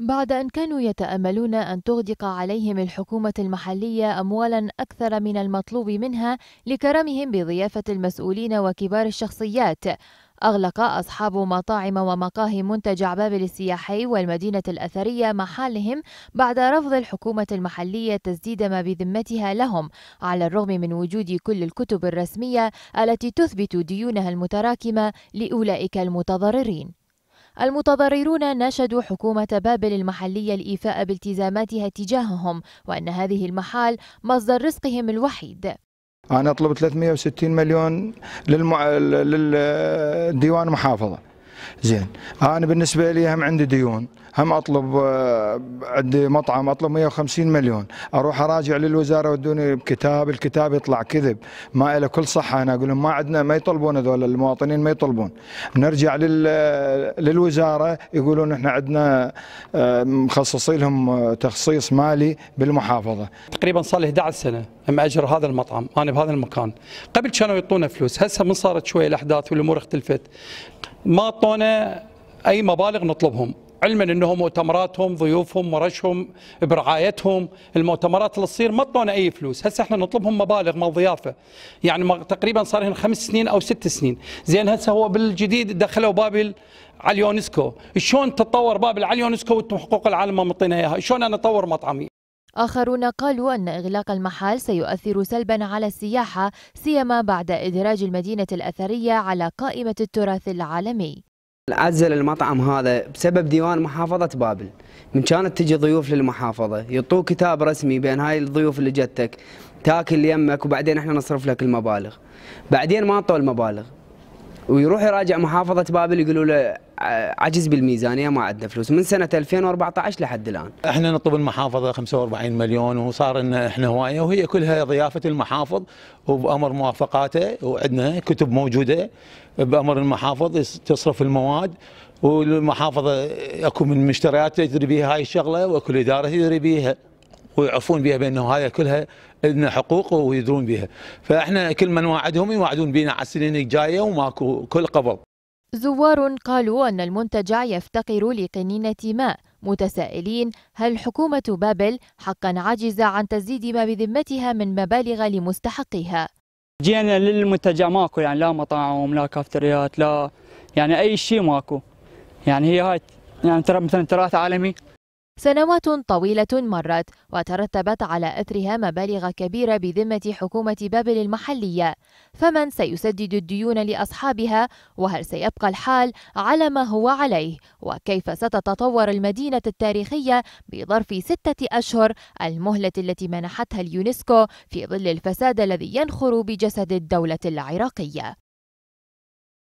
بعد أن كانوا يتأملون أن تغدق عليهم الحكومة المحلية أموالا أكثر من المطلوب منها لكرمهم بضيافة المسؤولين وكبار الشخصيات أغلق أصحاب مطاعم ومقاهي منتجع بابل السياحي والمدينة الأثرية محالهم بعد رفض الحكومة المحلية تسديد ما بذمتها لهم على الرغم من وجود كل الكتب الرسمية التي تثبت ديونها المتراكمة لأولئك المتضررين المتضررون ناشدوا حكومة بابل المحلية الإيفاء بالتزاماتها تجاههم وأن هذه المحال مصدر رزقهم الوحيد أنا أطلب 360 مليون للديوان محافظة زين انا بالنسبه لي هم عندي ديون هم اطلب آه، عندي مطعم اطلب 150 مليون اروح اراجع للوزاره ودوني بكتاب الكتاب يطلع كذب ما له كل صحه انا اقول لهم ما عندنا ما يطلبون هذول المواطنين ما يطلبون نرجع آه، للوزاره يقولون احنا عندنا آه، مخصصين لهم تخصيص مالي بالمحافظه تقريبا صار لي 11 سنه لما اجر هذا المطعم انا بهذا المكان قبل كانوا يعطونا فلوس هسه من صارت شويه الاحداث والامور اختلفت ما اعطونا اي مبالغ نطلبهم علما انه مؤتمراتهم ضيوفهم ورشهم برعايتهم المؤتمرات اللي تصير ما اعطونا اي فلوس هسه احنا نطلبهم مبالغ مال ضيافه يعني تقريبا صار لهم خمس سنين او ست سنين زين هسه هو بالجديد دخلوا بابل على اليونسكو شلون تتطور بابل على اليونسكو وانتم حقوق العالم ما معطينا اياها شلون انا اطور مطعمي آخرون قالوا أن إغلاق المحال سيؤثر سلبا على السياحة سيما بعد إدراج المدينة الأثرية على قائمة التراث العالمي عزل المطعم هذا بسبب ديوان محافظة بابل من كانت تجي ضيوف للمحافظة يعطوك كتاب رسمي بين هاي الضيوف اللي جتك تاكل يمك وبعدين احنا نصرف لك المبالغ بعدين ما انطوا المبالغ ويروح يراجع محافظة بابل يقولوا له عجز بالميزانيه ما عندنا فلوس من سنه 2014 لحد الان. احنا نطلب المحافظه 45 مليون وصار لنا احنا هوايه وهي كلها ضيافه المحافظ وبامر موافقاته وعندنا كتب موجوده بامر المحافظ تصرف المواد والمحافظه اكو من مشتريات تدري بها هاي الشغله واكو الاداره تدري بها. ويعرفون بها بانه هاي كلها لنا حقوق ويدرون بها فاحنا كل من واعدهم يوعدون بينا على السنين الجايه وماكو كل قبض زوار قالوا أن المنتجع يفتقر لقنينة ماء متسائلين هل حكومة بابل حقا عاجزة عن تزيد ما بذمتها من مبالغ لمستحقيها جينا للمنتجع ماكو يعني لا مطاعم لا كافتريات لا يعني أي شيء ماكو يعني هي هاي يعني ترى مثلا تراث عالمي سنوات طويلة مرت وترتبت على أثرها مبالغ كبيرة بذمة حكومة بابل المحلية فمن سيسدد الديون لأصحابها وهل سيبقى الحال على ما هو عليه وكيف ستتطور المدينة التاريخية بظرف ستة أشهر المهلة التي منحتها اليونسكو في ظل الفساد الذي ينخر بجسد الدولة العراقية